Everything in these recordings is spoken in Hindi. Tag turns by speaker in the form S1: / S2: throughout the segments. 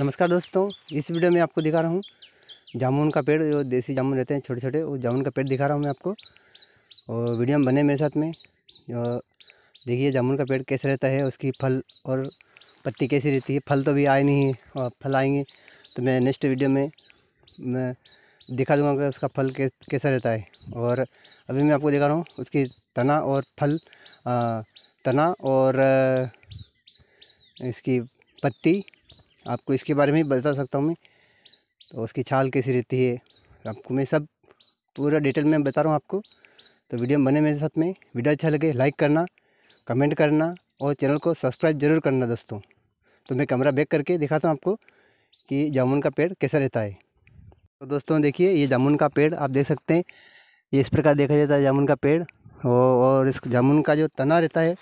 S1: नमस्कार दोस्तों इस वीडियो में आपको दिखा रहा हूँ जामुन का पेड़ जो देसी जामुन रहते हैं छोटे छोटे वो जामुन का पेड़ दिखा रहा हूँ मैं आपको और वीडियो में बने मेरे साथ में देखिए जामुन का पेड़ कैसे रहता है उसकी फल और पत्ती कैसी रहती है फल तो अभी आए नहीं और फल आएंगे तो मैं नेक्स्ट वीडियो में मैं दिखा दूँगा कि उसका फल कैसा रहता है और अभी मैं आपको दिखा रहा हूँ उसकी तना और फल तना और इसकी पत्ती आपको इसके बारे में बता सकता हूँ मैं तो उसकी छाल कैसी रहती है आपको मैं सब पूरा डिटेल में बता रहा हूँ आपको तो वीडियो बने मेरे साथ में वीडियो अच्छा लगे लाइक करना कमेंट करना और चैनल को सब्सक्राइब जरूर करना दोस्तों तो मैं कैमरा बैक करके दिखाता हूँ आपको कि जामुन का पेड़ कैसा रहता है तो दोस्तों देखिए ये जामुन का पेड़ आप देख सकते हैं ये इस प्रकार देखा जाता है जामुन का पेड़ और इस जामुन का जो तना रहता है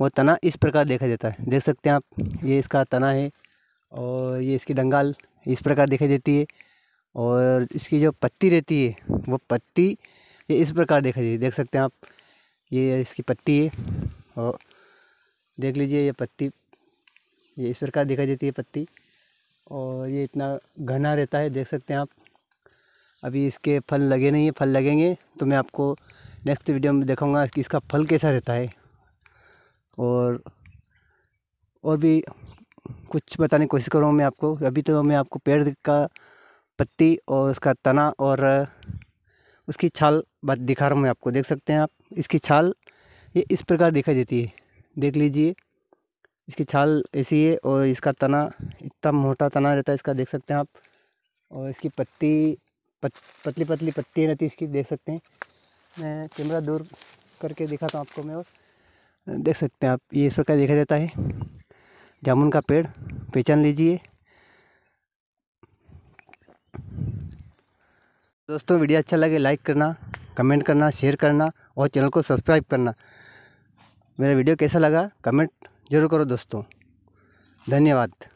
S1: वो तना इस प्रकार देखा जाता है देख सकते हैं आप ये इसका तना है और ये इसकी डंगाल इस प्रकार दिखाई देती है और इसकी जो पत्ती रहती है वो पत्ती ये इस प्रकार दिखाई देती है देख सकते हैं आप ये इसकी पत्ती है और देख लीजिए ये पत्ती ये इस प्रकार दिखाई देती है पत्ती और ये इतना घना रहता है देख सकते हैं आप अभी इसके फल लगे नहीं है फल लगेंगे तो मैं आपको नेक्स्ट वीडियो में दिखाऊंगा कि इसका फल कैसा रहता है और और भी कुछ बताने की कोशिश करूँगा मैं आपको अभी तो मैं आपको पेड़ का पत्ती और उसका तना और उसकी छाल बात दिखा रहा हूँ मैं आपको देख सकते हैं आप इसकी छाल ये इस प्रकार दिखाई देती है देख लीजिए इसकी छाल ऐसी है और इसका तना इतना मोटा तना रहता है इसका देख सकते हैं आप और इसकी पत्ती पत, पतली पतली पत्ती रहती है इसकी देख सकते हैं मैं कैमरा दूर करके दिखाता हूँ आपको मैं और देख सकते हैं आप ये इस प्रकार देखा जाता है जामुन का पेड़ पहचान लीजिए दोस्तों वीडियो अच्छा लगे लाइक करना कमेंट करना शेयर करना और चैनल को सब्सक्राइब करना मेरा वीडियो कैसा लगा कमेंट ज़रूर करो दोस्तों धन्यवाद